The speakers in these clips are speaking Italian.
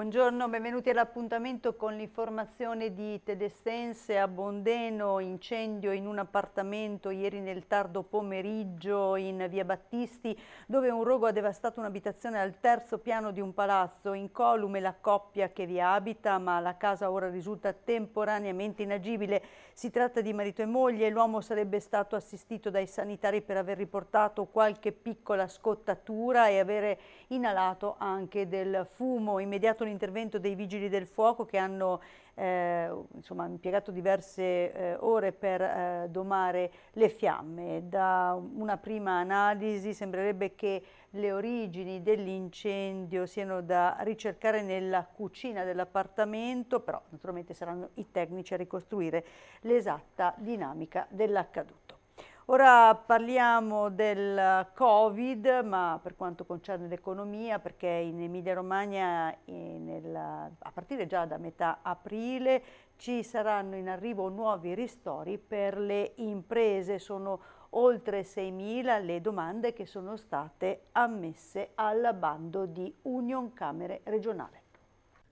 Buongiorno, benvenuti all'appuntamento con l'informazione di Tedestense a Bondeno, incendio in un appartamento ieri nel tardo pomeriggio in via Battisti dove un rogo ha devastato un'abitazione al terzo piano di un palazzo, incolume la coppia che vi abita ma la casa ora risulta temporaneamente inagibile, si tratta di marito e moglie l'uomo sarebbe stato assistito dai sanitari per aver riportato qualche piccola scottatura e avere inalato anche del fumo, immediato l'intervento dei Vigili del Fuoco che hanno eh, insomma, impiegato diverse eh, ore per eh, domare le fiamme. Da una prima analisi sembrerebbe che le origini dell'incendio siano da ricercare nella cucina dell'appartamento, però naturalmente saranno i tecnici a ricostruire l'esatta dinamica dell'accaduto. Ora parliamo del Covid, ma per quanto concerne l'economia, perché in Emilia-Romagna eh, a partire già da metà aprile ci saranno in arrivo nuovi ristori per le imprese. Sono oltre 6.000 le domande che sono state ammesse al bando di Union Camere regionale.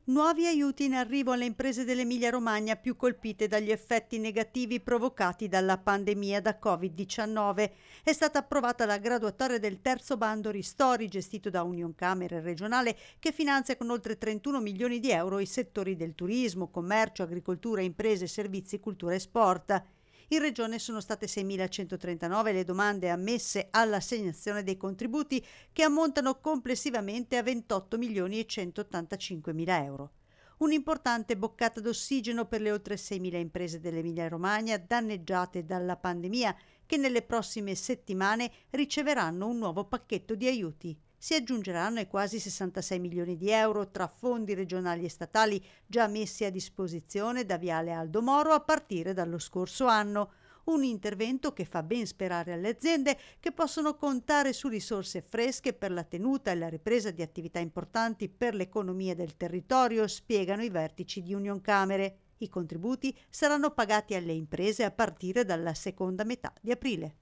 Nuovi aiuti in arrivo alle imprese dell'Emilia-Romagna più colpite dagli effetti negativi provocati dalla pandemia da Covid-19. È stata approvata la graduatoria del terzo bando Ristori gestito da Union Camere regionale che finanzia con oltre 31 milioni di euro i settori del turismo, commercio, agricoltura, imprese, servizi, cultura e sport. In Regione sono state 6.139 le domande ammesse all'assegnazione dei contributi che ammontano complessivamente a 28 milioni e 185 mila euro un'importante boccata d'ossigeno per le oltre 6.000 imprese dell'Emilia-Romagna danneggiate dalla pandemia che nelle prossime settimane riceveranno un nuovo pacchetto di aiuti si aggiungeranno i quasi 66 milioni di euro tra fondi regionali e statali già messi a disposizione da Viale Aldo Moro a partire dallo scorso anno. Un intervento che fa ben sperare alle aziende che possono contare su risorse fresche per la tenuta e la ripresa di attività importanti per l'economia del territorio, spiegano i vertici di Union Camere. I contributi saranno pagati alle imprese a partire dalla seconda metà di aprile.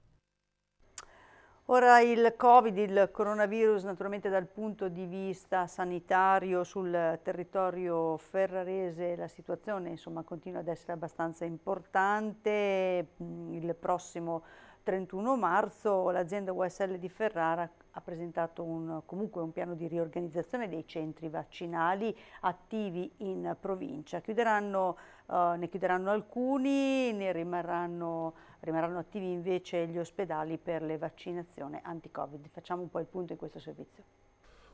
Ora il Covid, il coronavirus naturalmente dal punto di vista sanitario sul territorio ferrarese la situazione insomma, continua ad essere abbastanza importante, mm, il prossimo 31 marzo l'azienda USL di Ferrara ha presentato un, comunque un piano di riorganizzazione dei centri vaccinali attivi in provincia. Chiuderanno, eh, ne chiuderanno alcuni, ne rimarranno, rimarranno attivi invece gli ospedali per le vaccinazioni anti-Covid. Facciamo un po' il punto in questo servizio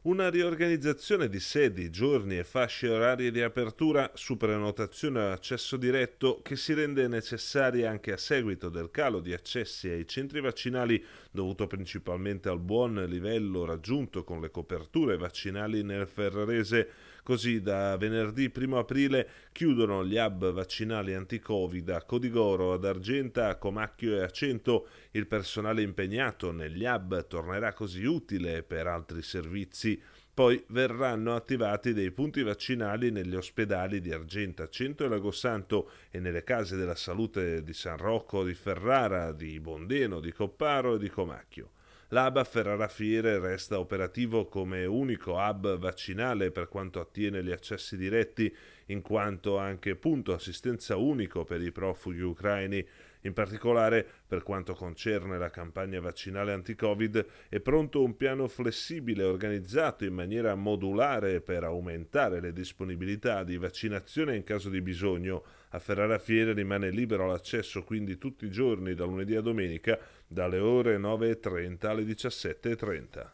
una riorganizzazione di sedi, giorni e fasce orarie di apertura su prenotazione e accesso diretto che si rende necessaria anche a seguito del calo di accessi ai centri vaccinali dovuto principalmente al buon livello raggiunto con le coperture vaccinali nel Ferrarese Così da venerdì 1 aprile chiudono gli hub vaccinali anti-Covid a Codigoro, ad Argenta, a Comacchio e a Cento. Il personale impegnato negli hub tornerà così utile per altri servizi. Poi verranno attivati dei punti vaccinali negli ospedali di Argenta, Cento e Lagosanto e nelle case della salute di San Rocco, di Ferrara, di Bondeno, di Copparo e di Comacchio. L'ABA Ferrara Fiere resta operativo come unico hub vaccinale per quanto attiene gli accessi diretti, in quanto anche punto assistenza unico per i profughi ucraini. In particolare, per quanto concerne la campagna vaccinale anti-Covid, è pronto un piano flessibile organizzato in maniera modulare per aumentare le disponibilità di vaccinazione in caso di bisogno. A Ferrara Fiere rimane libero l'accesso quindi tutti i giorni da lunedì a domenica dalle ore 9.30 alle 17.30.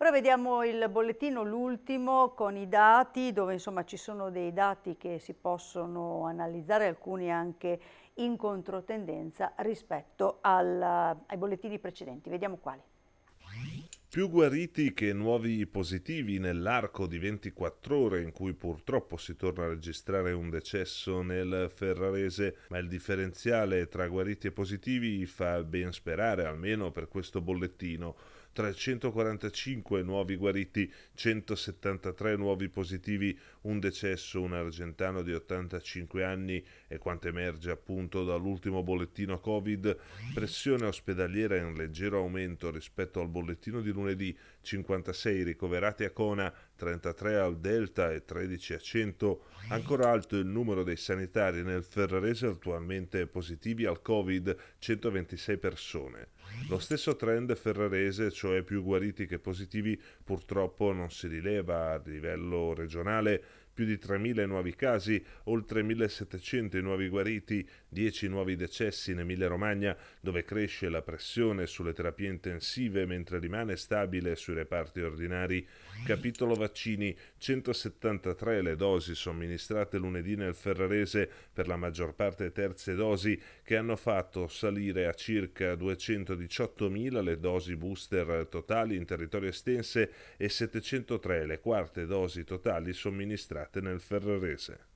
Ora vediamo il bollettino, l'ultimo, con i dati, dove insomma ci sono dei dati che si possono analizzare, alcuni anche in controtendenza rispetto al, eh, ai bollettini precedenti. Vediamo quali. Più guariti che nuovi positivi nell'arco di 24 ore in cui purtroppo si torna a registrare un decesso nel Ferrarese, ma il differenziale tra guariti e positivi fa ben sperare, almeno per questo bollettino. 345 nuovi guariti, 173 nuovi positivi, un decesso, un argentano di 85 anni e quanto emerge appunto dall'ultimo bollettino Covid, pressione ospedaliera in leggero aumento rispetto al bollettino di lunedì, 56 ricoverati a Cona, 33 al Delta e 13 a 100, ancora alto il numero dei sanitari nel Ferrarese attualmente positivi al Covid, 126 persone. Lo stesso trend ferrarese, cioè più guariti che positivi, purtroppo non si rileva a livello regionale, più di 3.000 nuovi casi, oltre 1.700 nuovi guariti, 10 nuovi decessi in Emilia-Romagna, dove cresce la pressione sulle terapie intensive mentre rimane stabile sui reparti ordinari. Capitolo vaccini, 173 le dosi somministrate lunedì nel Ferrarese, per la maggior parte terze dosi, che hanno fatto salire a circa 218.000 le dosi booster totali in territorio estense e 703 le quarte dosi totali somministrate realizzate nel Ferrarese.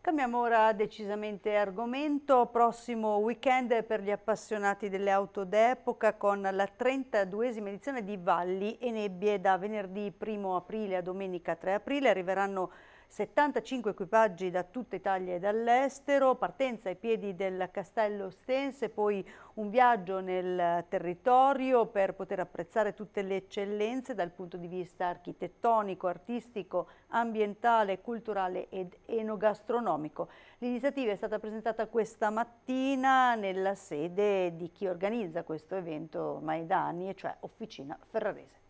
Cambiamo ora decisamente argomento, prossimo weekend per gli appassionati delle auto d'epoca con la 32esima edizione di Valli e Nebbie da venerdì 1 aprile a domenica 3 aprile arriveranno 75 equipaggi da tutta Italia e dall'estero, partenza ai piedi del Castello Stense, poi un viaggio nel territorio per poter apprezzare tutte le eccellenze dal punto di vista architettonico, artistico, ambientale, culturale ed enogastronomico. L'iniziativa è stata presentata questa mattina nella sede di chi organizza questo evento ormai da anni, e cioè Officina Ferrarese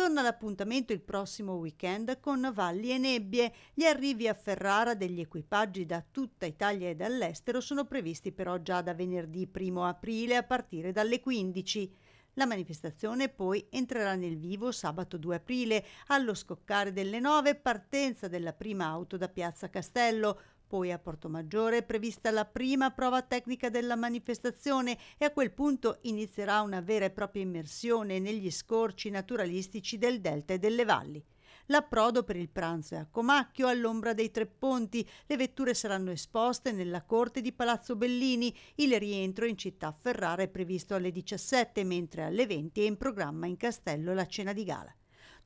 torna l'appuntamento il prossimo weekend con valli e nebbie. Gli arrivi a Ferrara degli equipaggi da tutta Italia e dall'estero sono previsti però già da venerdì 1 aprile a partire dalle 15. La manifestazione poi entrerà nel vivo sabato 2 aprile, allo scoccare delle 9, partenza della prima auto da Piazza Castello, poi a Portomaggiore è prevista la prima prova tecnica della manifestazione e a quel punto inizierà una vera e propria immersione negli scorci naturalistici del delta e delle valli. L'approdo per il pranzo è a Comacchio, all'ombra dei tre ponti. Le vetture saranno esposte nella corte di Palazzo Bellini. Il rientro in città Ferrara è previsto alle 17, mentre alle 20 è in programma in Castello la cena di gala.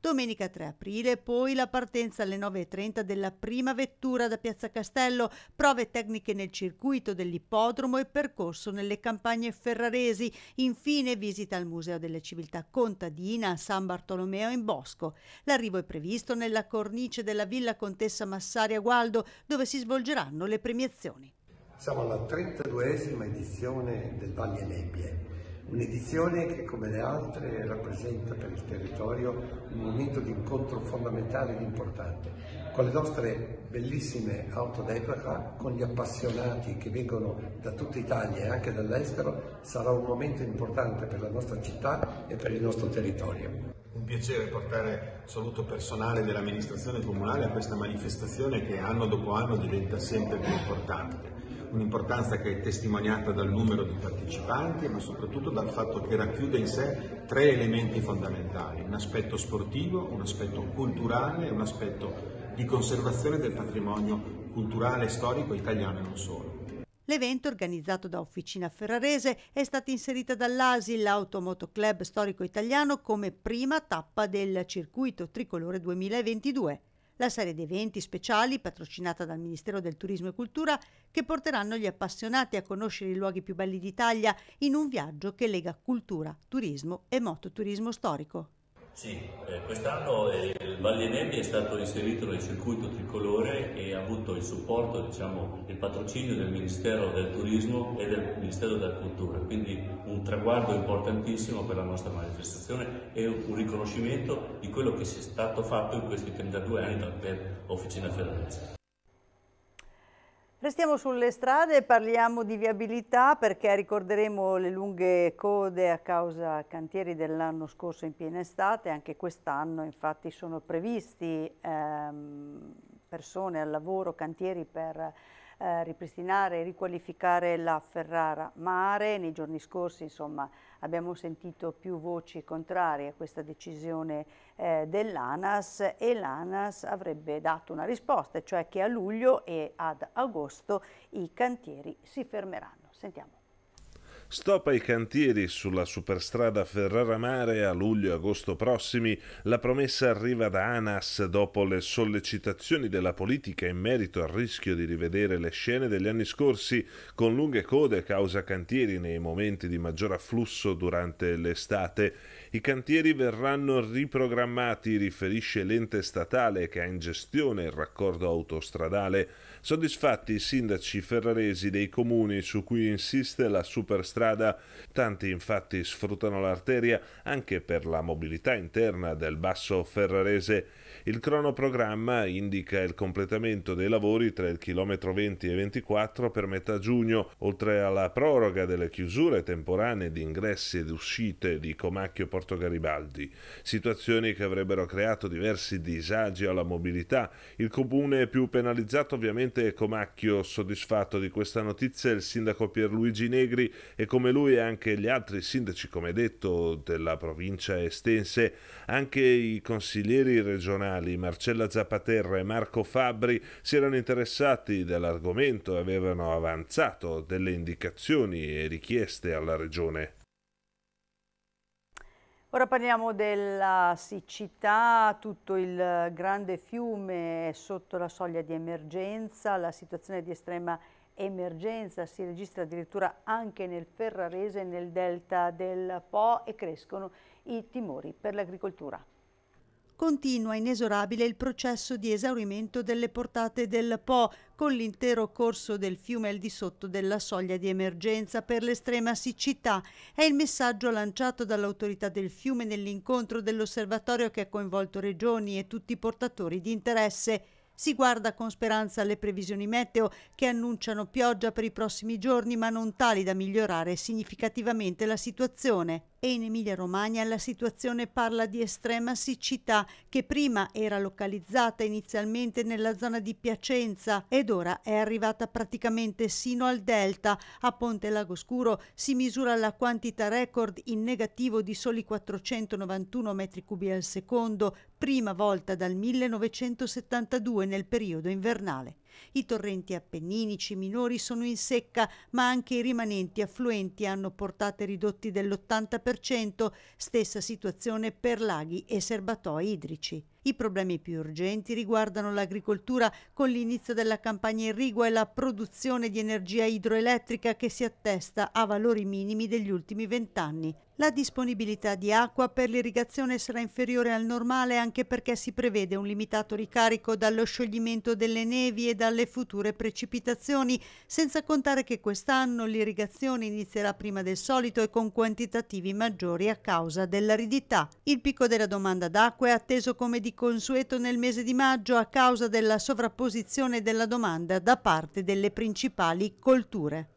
Domenica 3 aprile poi la partenza alle 9.30 della prima vettura da Piazza Castello, prove tecniche nel circuito dell'ippodromo e percorso nelle campagne ferraresi. Infine visita al Museo delle Civiltà Contadina a San Bartolomeo in Bosco. L'arrivo è previsto nella cornice della Villa Contessa Massaria Gualdo dove si svolgeranno le premiazioni. Siamo alla 32esima edizione del Valle Nebbie Un'edizione che come le altre rappresenta per il territorio un momento di incontro fondamentale ed importante, con le nostre bellissime auto d'epoca, con gli appassionati che vengono da tutta Italia e anche dall'estero, sarà un momento importante per la nostra città e per il nostro territorio un piacere portare saluto personale dell'amministrazione comunale a questa manifestazione che anno dopo anno diventa sempre più importante. Un'importanza che è testimoniata dal numero di partecipanti ma soprattutto dal fatto che racchiude in sé tre elementi fondamentali, un aspetto sportivo, un aspetto culturale e un aspetto di conservazione del patrimonio culturale e storico italiano e non solo. L'evento, organizzato da Officina Ferrarese, è stata inserita dall'ASI, Club storico italiano, come prima tappa del circuito tricolore 2022 la serie di eventi speciali patrocinata dal Ministero del Turismo e Cultura che porteranno gli appassionati a conoscere i luoghi più belli d'Italia in un viaggio che lega cultura, turismo e mototurismo storico. Sì, eh, quest'anno eh, il Valle Nebbia è stato inserito nel circuito tricolore e ha avuto il supporto, diciamo, il patrocinio del Ministero del Turismo e del Ministero della Cultura, quindi un traguardo importantissimo per la nostra manifestazione e un riconoscimento di quello che si è stato fatto in questi 32 anni per Officina Ferrarese. Restiamo sulle strade, parliamo di viabilità perché ricorderemo le lunghe code a causa cantieri dell'anno scorso in piena estate, anche quest'anno infatti sono previsti ehm, persone al lavoro, cantieri per eh, ripristinare e riqualificare la Ferrara Mare. Nei giorni scorsi insomma, abbiamo sentito più voci contrarie a questa decisione eh, dell'ANAS e l'ANAS avrebbe dato una risposta, cioè che a luglio e ad agosto i cantieri si fermeranno. Sentiamo. Stop ai cantieri sulla superstrada Ferrara Mare a luglio-agosto prossimi. La promessa arriva da ANAS dopo le sollecitazioni della politica in merito al rischio di rivedere le scene degli anni scorsi con lunghe code causa cantieri nei momenti di maggior afflusso durante l'estate. I cantieri verranno riprogrammati, riferisce l'ente statale che ha in gestione il raccordo autostradale. Soddisfatti i sindaci ferraresi dei comuni su cui insiste la superstrada, tanti infatti sfruttano l'arteria anche per la mobilità interna del basso ferrarese il cronoprogramma indica il completamento dei lavori tra il chilometro 20 e 24 per metà giugno, oltre alla proroga delle chiusure temporanee di ingressi ed uscite di Comacchio Porto Garibaldi, situazioni che avrebbero creato diversi disagi alla mobilità. Il comune più penalizzato ovviamente è Comacchio, soddisfatto di questa notizia il sindaco Pierluigi Negri e come lui anche gli altri sindaci, come detto, della provincia estense, anche i consiglieri regionali giornali Marcella Zapaterra e Marco Fabri si erano interessati dell'argomento e avevano avanzato delle indicazioni e richieste alla Regione. Ora parliamo della siccità, tutto il grande fiume è sotto la soglia di emergenza, la situazione di estrema emergenza si registra addirittura anche nel Ferrarese e nel delta del Po e crescono i timori per l'agricoltura continua inesorabile il processo di esaurimento delle portate del Po, con l'intero corso del fiume al di sotto della soglia di emergenza per l'estrema siccità. È il messaggio lanciato dall'autorità del fiume nell'incontro dell'osservatorio che ha coinvolto regioni e tutti i portatori di interesse. Si guarda con speranza alle previsioni meteo che annunciano pioggia per i prossimi giorni, ma non tali da migliorare significativamente la situazione e in Emilia-Romagna la situazione parla di estrema siccità che prima era localizzata inizialmente nella zona di Piacenza ed ora è arrivata praticamente sino al delta. A Ponte Lago Scuro si misura la quantità record in negativo di soli 491 metri cubi al secondo, prima volta dal 1972 nel periodo invernale. I torrenti appenninici minori sono in secca, ma anche i rimanenti affluenti hanno portate ridotti dell'80%, stessa situazione per laghi e serbatoi idrici. I problemi più urgenti riguardano l'agricoltura con l'inizio della campagna irrigua e la produzione di energia idroelettrica che si attesta a valori minimi degli ultimi vent'anni. La disponibilità di acqua per l'irrigazione sarà inferiore al normale anche perché si prevede un limitato ricarico dallo scioglimento delle nevi e dalle future precipitazioni, senza contare che quest'anno l'irrigazione inizierà prima del solito e con quantitativi maggiori a causa dell'aridità. Il picco della domanda d'acqua è atteso come di consueto nel mese di maggio a causa della sovrapposizione della domanda da parte delle principali colture.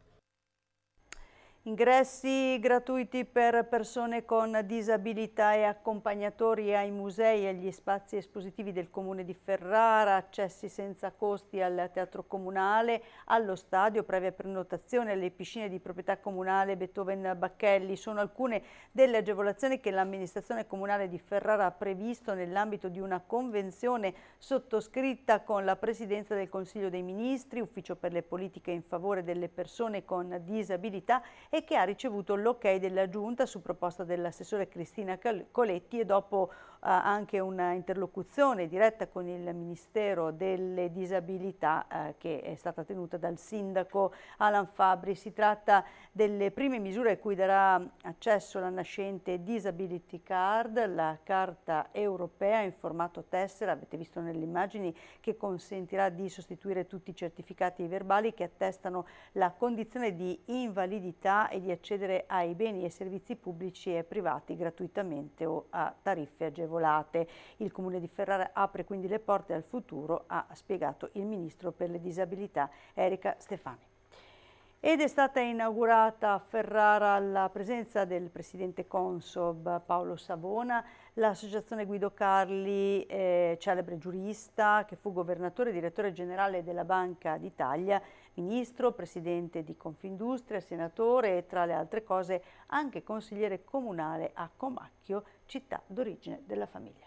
Ingressi gratuiti per persone con disabilità e accompagnatori ai musei e agli spazi espositivi del Comune di Ferrara, accessi senza costi al Teatro Comunale, allo stadio, previa prenotazione alle piscine di proprietà comunale Beethoven Bacchelli. Sono alcune delle agevolazioni che l'amministrazione comunale di Ferrara ha previsto nell'ambito di una convenzione sottoscritta con la Presidenza del Consiglio dei Ministri, Ufficio per le politiche in favore delle persone con disabilità e che ha ricevuto l'ok della Giunta su proposta dell'assessore Cristina Coletti e dopo anche una interlocuzione diretta con il Ministero delle Disabilità eh, che è stata tenuta dal sindaco Alan Fabri. Si tratta delle prime misure a cui darà accesso la nascente Disability Card, la carta europea in formato tessera, avete visto nelle immagini, che consentirà di sostituire tutti i certificati verbali che attestano la condizione di invalidità e di accedere ai beni e servizi pubblici e privati gratuitamente o a tariffe agevolate agevolate. Il Comune di Ferrara apre quindi le porte al futuro, ha spiegato il Ministro per le disabilità Erika Stefani. Ed è stata inaugurata a Ferrara la presenza del presidente Consob Paolo Savona, l'associazione Guido Carli, eh, celebre giurista, che fu governatore e direttore generale della Banca d'Italia, ministro, presidente di Confindustria, senatore e tra le altre cose anche consigliere comunale a Comacchio, città d'origine della famiglia.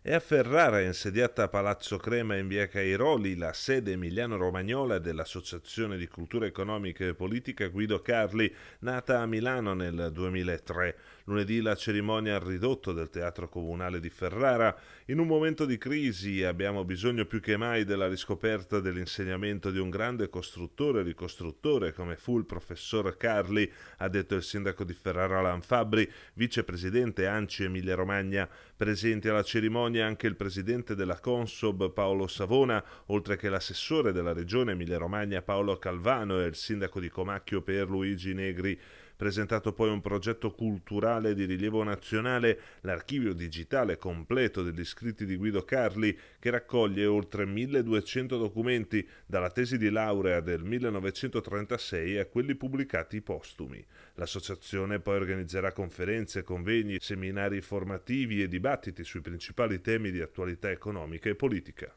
È a Ferrara, insediata a Palazzo Crema in via Cairoli, la sede emiliano-romagnola dell'Associazione di Cultura Economica e Politica Guido Carli, nata a Milano nel 2003. Lunedì la cerimonia al ridotto del Teatro Comunale di Ferrara. In un momento di crisi abbiamo bisogno più che mai della riscoperta dell'insegnamento di un grande costruttore e ricostruttore come fu il professor Carli, ha detto il sindaco di Ferrara Lanfabri, vicepresidente Anci Emilia Romagna. Presenti alla cerimonia anche il presidente della Consob Paolo Savona, oltre che l'assessore della regione Emilia Romagna Paolo Calvano e il sindaco di Comacchio Pierluigi Negri presentato poi un progetto culturale di rilievo nazionale, l'archivio digitale completo degli scritti di Guido Carli, che raccoglie oltre 1200 documenti, dalla tesi di laurea del 1936 a quelli pubblicati postumi. L'associazione poi organizzerà conferenze, convegni, seminari formativi e dibattiti sui principali temi di attualità economica e politica.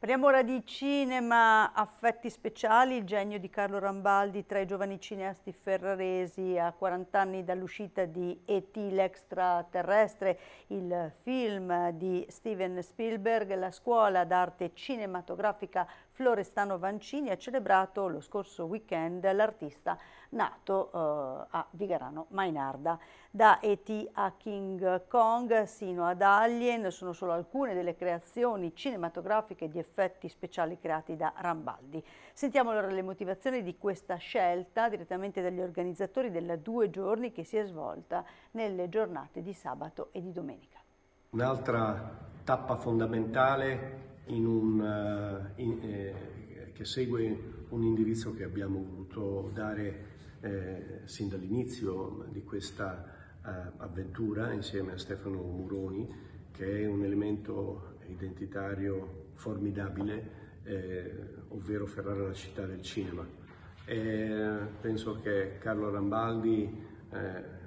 Parliamo ora di cinema, affetti speciali, il genio di Carlo Rambaldi tra i giovani cineasti ferraresi a 40 anni dall'uscita di E.T. l'extraterrestre, il film di Steven Spielberg, la scuola d'arte cinematografica Florestano Vancini ha celebrato lo scorso weekend l'artista nato eh, a Vigarano Mainarda. Da E.T. a King Kong sino ad Alien sono solo alcune delle creazioni cinematografiche di effetti speciali creati da Rambaldi. Sentiamo allora le motivazioni di questa scelta direttamente dagli organizzatori della due giorni che si è svolta nelle giornate di sabato e di domenica. Un'altra tappa fondamentale un, eh, in, eh, che segue un indirizzo che abbiamo voluto dare eh, sin dall'inizio di questa eh, avventura insieme a Stefano Muroni, che è un elemento identitario formidabile, eh, ovvero Ferrara la città del cinema. E penso che Carlo Rambaldi eh,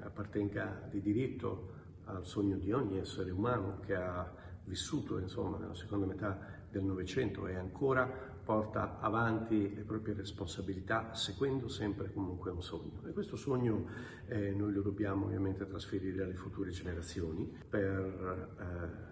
appartenga di diritto al sogno di ogni essere umano che ha vissuto insomma, nella seconda metà del Novecento e ancora porta avanti le proprie responsabilità seguendo sempre comunque un sogno. E questo sogno eh, noi lo dobbiamo ovviamente trasferire alle future generazioni per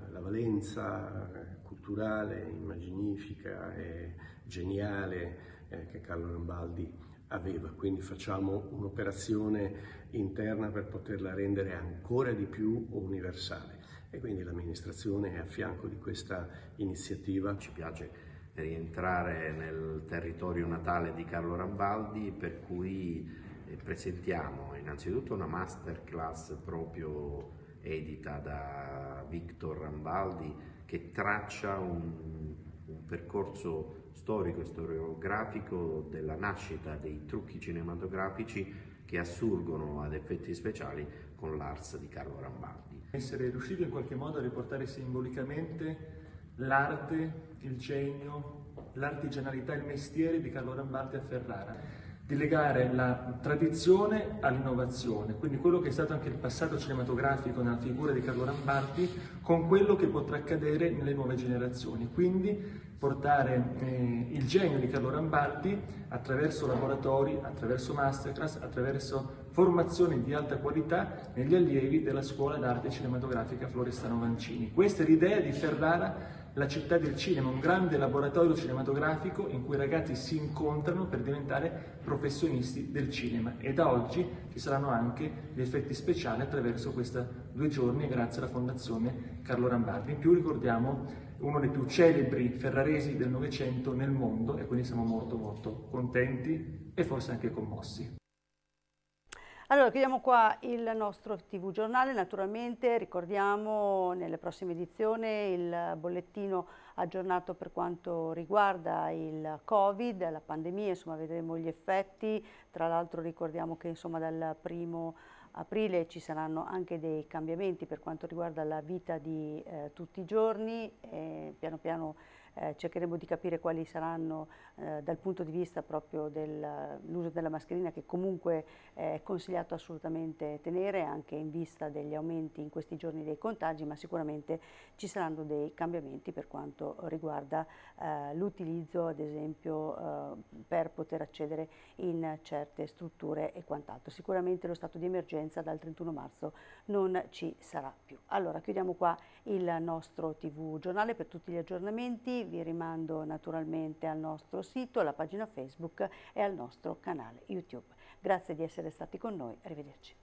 eh, la valenza eh, culturale, immaginifica e geniale eh, che Carlo Rambaldi aveva, quindi facciamo un'operazione interna per poterla rendere ancora di più universale e quindi l'amministrazione è a fianco di questa iniziativa. Ci piace rientrare nel territorio natale di Carlo Rambaldi per cui eh, presentiamo innanzitutto una masterclass proprio edita da Victor Rambaldi che traccia un, un percorso storico e storiografico della nascita dei trucchi cinematografici che assurgono ad effetti speciali con l'Ars di Carlo Rambaldi essere riuscito in qualche modo a riportare simbolicamente l'arte, il genio, l'artigianalità, il mestiere di Carlo Rambarti a Ferrara di legare la tradizione all'innovazione, quindi quello che è stato anche il passato cinematografico nella figura di Carlo Rambardi con quello che potrà accadere nelle nuove generazioni, quindi portare eh, il genio di Carlo Rambardi attraverso laboratori, attraverso masterclass, attraverso formazioni di alta qualità negli allievi della Scuola d'Arte Cinematografica Florestano Mancini. Questa è l'idea di Ferrara la città del cinema, un grande laboratorio cinematografico in cui i ragazzi si incontrano per diventare professionisti del cinema e da oggi ci saranno anche gli effetti speciali attraverso questi due giorni grazie alla Fondazione Carlo Rambardi. In più ricordiamo uno dei più celebri ferraresi del Novecento nel mondo e quindi siamo molto molto contenti e forse anche commossi. Allora, chiudiamo qua il nostro TV giornale, naturalmente ricordiamo nelle prossime edizioni il bollettino aggiornato per quanto riguarda il Covid, la pandemia, insomma vedremo gli effetti, tra l'altro ricordiamo che insomma dal primo aprile ci saranno anche dei cambiamenti per quanto riguarda la vita di eh, tutti i giorni, E piano piano eh, cercheremo di capire quali saranno eh, dal punto di vista proprio dell'uso della mascherina che comunque eh, è consigliato assolutamente tenere anche in vista degli aumenti in questi giorni dei contagi, ma sicuramente ci saranno dei cambiamenti per quanto riguarda eh, l'utilizzo ad esempio eh, per poter accedere in certe strutture e quant'altro. Sicuramente lo stato di emergenza dal 31 marzo non ci sarà più. Allora chiudiamo qua il nostro TV giornale per tutti gli aggiornamenti vi rimando naturalmente al nostro sito, alla pagina Facebook e al nostro canale YouTube. Grazie di essere stati con noi, arrivederci.